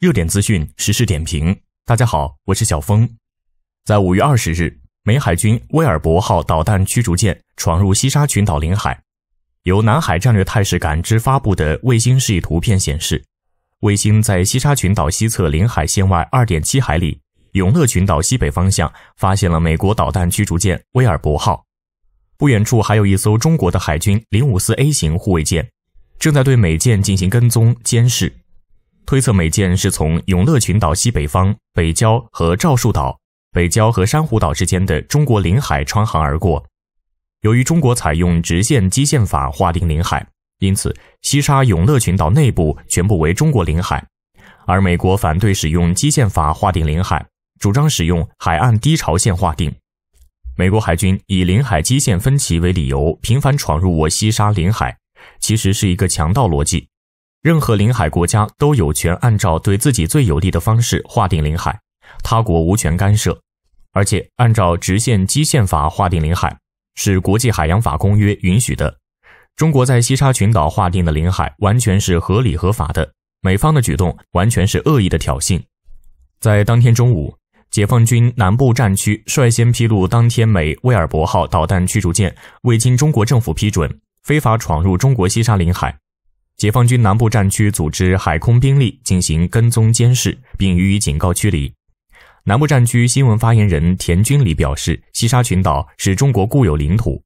热点资讯，实时点评。大家好，我是小峰。在五月二十日，美海军威尔伯号导弹驱逐舰闯入西沙群岛领海。由南海战略态势感知发布的卫星示意图片显示，卫星在西沙群岛西侧领海线外二点七海里、永乐群岛西北方向发现了美国导弹驱逐舰威尔伯号。不远处还有一艘中国的海军零五四 A 型护卫舰，正在对美舰进行跟踪监视。推测美舰是从永乐群岛西北方北礁和赵树岛北礁和珊瑚岛之间的中国领海穿行而过。由于中国采用直线基线法划定领海，因此西沙永乐群岛内部全部为中国领海。而美国反对使用基线法划定领海，主张使用海岸低潮线划定。美国海军以领海基线分歧为理由频繁闯入我西沙领海，其实是一个强盗逻辑。任何领海国家都有权按照对自己最有利的方式划定领海，他国无权干涉。而且，按照直线基线法划定领海是国际海洋法公约允许的。中国在西沙群岛划定的领海完全是合理合法的。美方的举动完全是恶意的挑衅。在当天中午，解放军南部战区率先披露，当天美威尔伯号导弹驱逐舰未经中国政府批准，非法闯入中国西沙领海。解放军南部战区组织海空兵力进行跟踪监视，并予以警告驱离。南部战区新闻发言人田军礼表示：“西沙群岛是中国固有领土，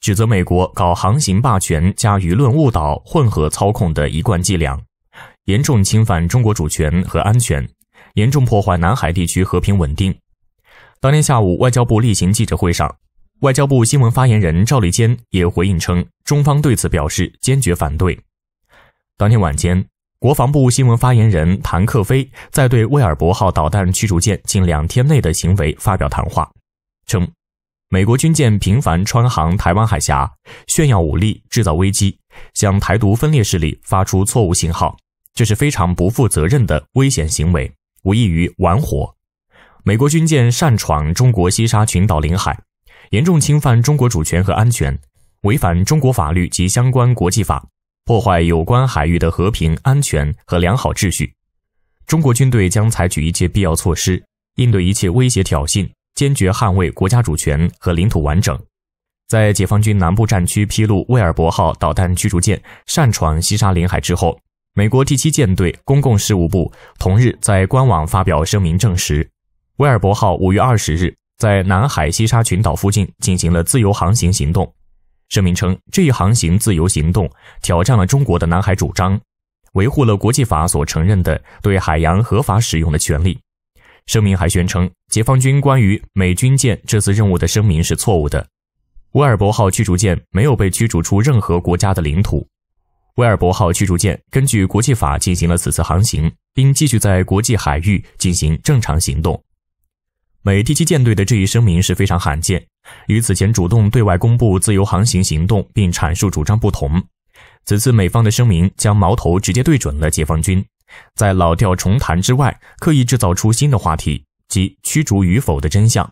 指责美国搞航行霸权加舆论误导混合操控的一贯伎俩，严重侵犯中国主权和安全，严重破坏南海地区和平稳定。”当天下午，外交部例行记者会上，外交部新闻发言人赵立坚也回应称：“中方对此表示坚决反对。”当天晚间，国防部新闻发言人谭克飞在对“威尔伯”号导弹驱逐舰近两天内的行为发表谈话，称：“美国军舰频繁穿航台湾海峡，炫耀武力，制造危机，向台独分裂势力发出错误信号，这是非常不负责任的危险行为，无异于玩火。美国军舰擅闯中国西沙群岛领海，严重侵犯中国主权和安全，违反中国法律及相关国际法。”破坏有关海域的和平、安全和良好秩序，中国军队将采取一切必要措施，应对一切威胁挑衅，坚决捍卫国家主权和领土完整。在解放军南部战区披露“威尔伯”号导弹驱逐舰擅闯西沙领海之后，美国第七舰队公共事务部同日在官网发表声明证实，“威尔伯”号五月二十日在南海西沙群岛附近进行了自由航行行动。声明称，这一航行自由行动挑战了中国的南海主张，维护了国际法所承认的对海洋合法使用的权利。声明还宣称，解放军关于美军舰这次任务的声明是错误的。威尔伯号驱逐舰没有被驱逐出任何国家的领土。威尔伯号驱逐舰根据国际法进行了此次航行，并继续在国际海域进行正常行动。美第七舰队的这一声明是非常罕见。与此前主动对外公布自由航行行动并阐述主张不同，此次美方的声明将矛头直接对准了解放军，在老调重谈之外，刻意制造出新的话题，即驱逐与否的真相。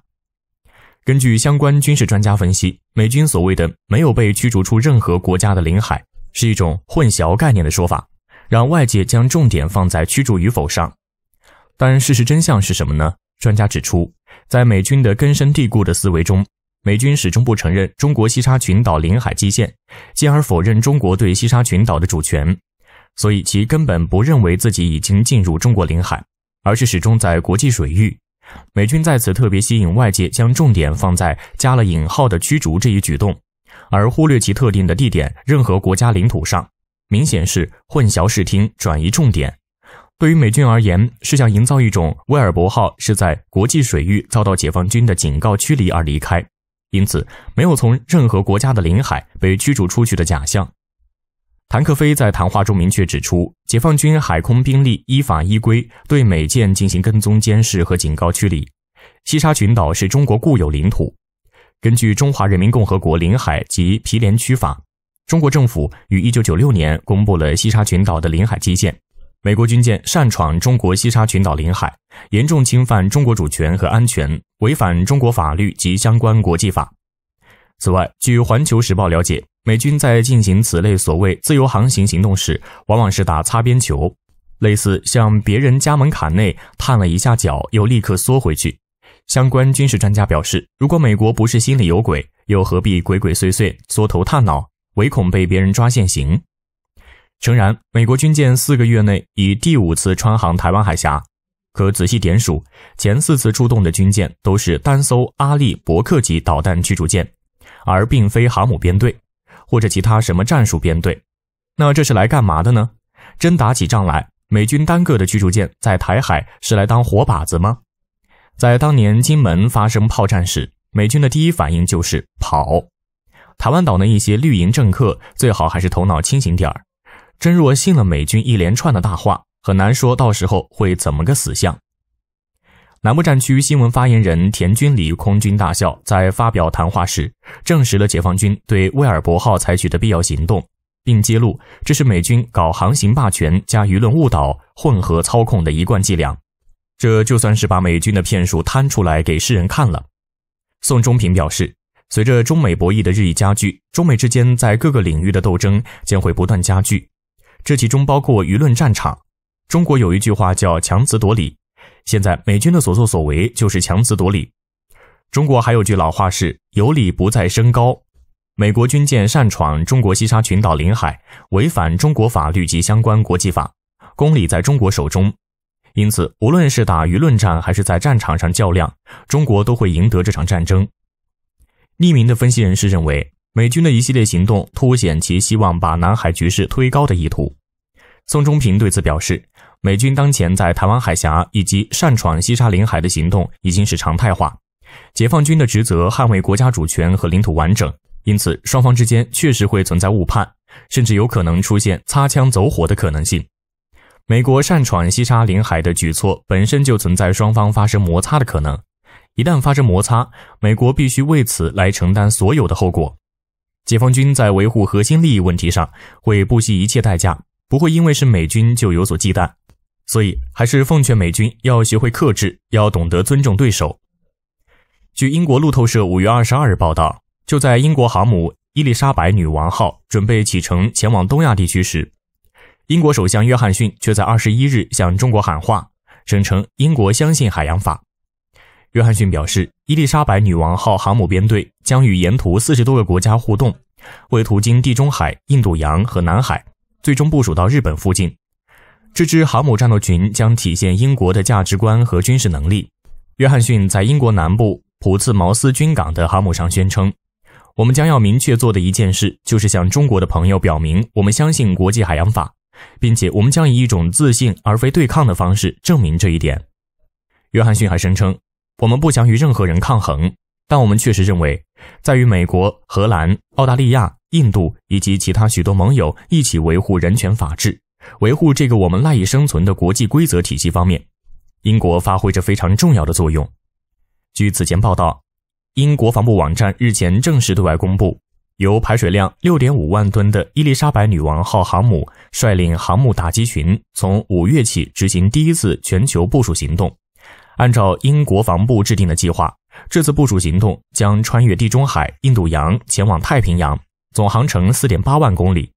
根据相关军事专家分析，美军所谓的“没有被驱逐出任何国家的领海”是一种混淆概念的说法，让外界将重点放在驱逐与否上。但事实真相是什么呢？专家指出，在美军的根深蒂固的思维中。美军始终不承认中国西沙群岛领海基线，进而否认中国对西沙群岛的主权，所以其根本不认为自己已经进入中国领海，而是始终在国际水域。美军在此特别吸引外界将重点放在加了引号的驱逐这一举动，而忽略其特定的地点，任何国家领土上，明显是混淆视听、转移重点。对于美军而言，是想营造一种威尔伯号是在国际水域遭到解放军的警告驱离而离开。因此，没有从任何国家的领海被驱逐出去的假象。谭克飞在谈话中明确指出，解放军海空兵力依法依规对美舰进行跟踪监视和警告驱离。西沙群岛是中国固有领土，根据《中华人民共和国领海及毗连区法》，中国政府于1996年公布了西沙群岛的领海基线。美国军舰擅闯中国西沙群岛领海，严重侵犯中国主权和安全，违反中国法律及相关国际法。此外，据《环球时报》了解，美军在进行此类所谓“自由航行”行动时，往往是打擦边球，类似向别人家门槛内探了一下脚，又立刻缩回去。相关军事专家表示，如果美国不是心里有鬼，又何必鬼鬼祟祟、缩头探脑，唯恐被别人抓现行？诚然，美国军舰四个月内已第五次穿航台湾海峡，可仔细点数，前四次出动的军舰都是单艘阿利伯克级导弹驱逐舰，而并非航母编队，或者其他什么战术编队。那这是来干嘛的呢？真打起仗来，美军单个的驱逐舰在台海是来当活靶子吗？在当年金门发生炮战时，美军的第一反应就是跑。台湾岛的一些绿营政客最好还是头脑清醒点儿。真若信了美军一连串的大话，很难说到时候会怎么个死相。南部战区新闻发言人田军礼空军大校在发表谈话时，证实了解放军对威尔伯号采取的必要行动，并揭露这是美军搞航行霸权加舆论误导混合操控的一贯伎俩。这就算是把美军的骗术摊出来给世人看了。宋忠平表示，随着中美博弈的日益加剧，中美之间在各个领域的斗争将会不断加剧。这其中包括舆论战场。中国有一句话叫“强词夺理”，现在美军的所作所为就是强词夺理。中国还有句老话是“有理不在声高”。美国军舰擅闯中国西沙群岛领海，违反中国法律及相关国际法，公理在中国手中。因此，无论是打舆论战还是在战场上较量，中国都会赢得这场战争。匿名的分析人士认为。美军的一系列行动凸显其希望把南海局势推高的意图。宋忠平对此表示，美军当前在台湾海峡以及擅闯西沙领海的行动已经是常态化。解放军的职责捍卫国家主权和领土完整，因此双方之间确实会存在误判，甚至有可能出现擦枪走火的可能性。美国擅闯西沙领海的举措本身就存在双方发生摩擦的可能。一旦发生摩擦，美国必须为此来承担所有的后果。解放军在维护核心利益问题上会不惜一切代价，不会因为是美军就有所忌惮，所以还是奉劝美军要学会克制，要懂得尊重对手。据英国路透社五月二十二日报道，就在英国航母“伊丽莎白女王号”准备启程前往东亚地区时，英国首相约翰逊却在二十一日向中国喊话，声称英国相信海洋法。约翰逊表示，伊丽莎白女王号航母编队将与沿途四十多个国家互动，会途经地中海、印度洋和南海，最终部署到日本附近。这支航母战斗群将体现英国的价值观和军事能力。约翰逊在英国南部普茨茅斯军港的航母上宣称：“我们将要明确做的一件事，就是向中国的朋友表明，我们相信国际海洋法，并且我们将以一种自信而非对抗的方式证明这一点。”约翰逊还声称。我们不想与任何人抗衡，但我们确实认为，在与美国、荷兰、澳大利亚、印度以及其他许多盟友一起维护人权、法治、维护这个我们赖以生存的国际规则体系方面，英国发挥着非常重要的作用。据此前报道，英国防部网站日前正式对外公布，由排水量6.5万吨的伊丽莎白女王号航母率领航母打击群，从五月起执行第一次全球部署行动。按照英国防部制定的计划，这次部署行动将穿越地中海、印度洋，前往太平洋，总航程四点八万公里。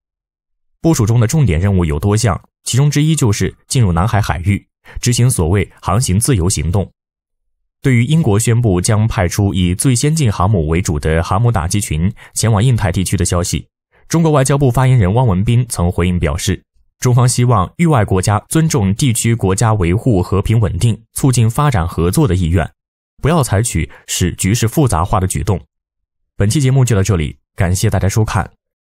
部署中的重点任务有多项，其中之一就是进入南海海域，执行所谓“航行自由”行动。对于英国宣布将派出以最先进航母为主的航母打击群前往印太地区的消息，中国外交部发言人汪文斌曾回应表示。中方希望域外国家尊重地区国家维护和平稳定、促进发展合作的意愿，不要采取使局势复杂化的举动。本期节目就到这里，感谢大家收看。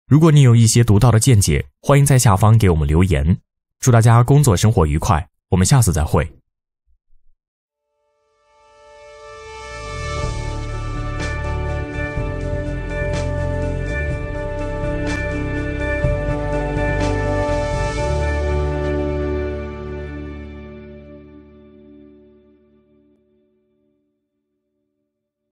如果你有一些独到的见解，欢迎在下方给我们留言。祝大家工作生活愉快，我们下次再会。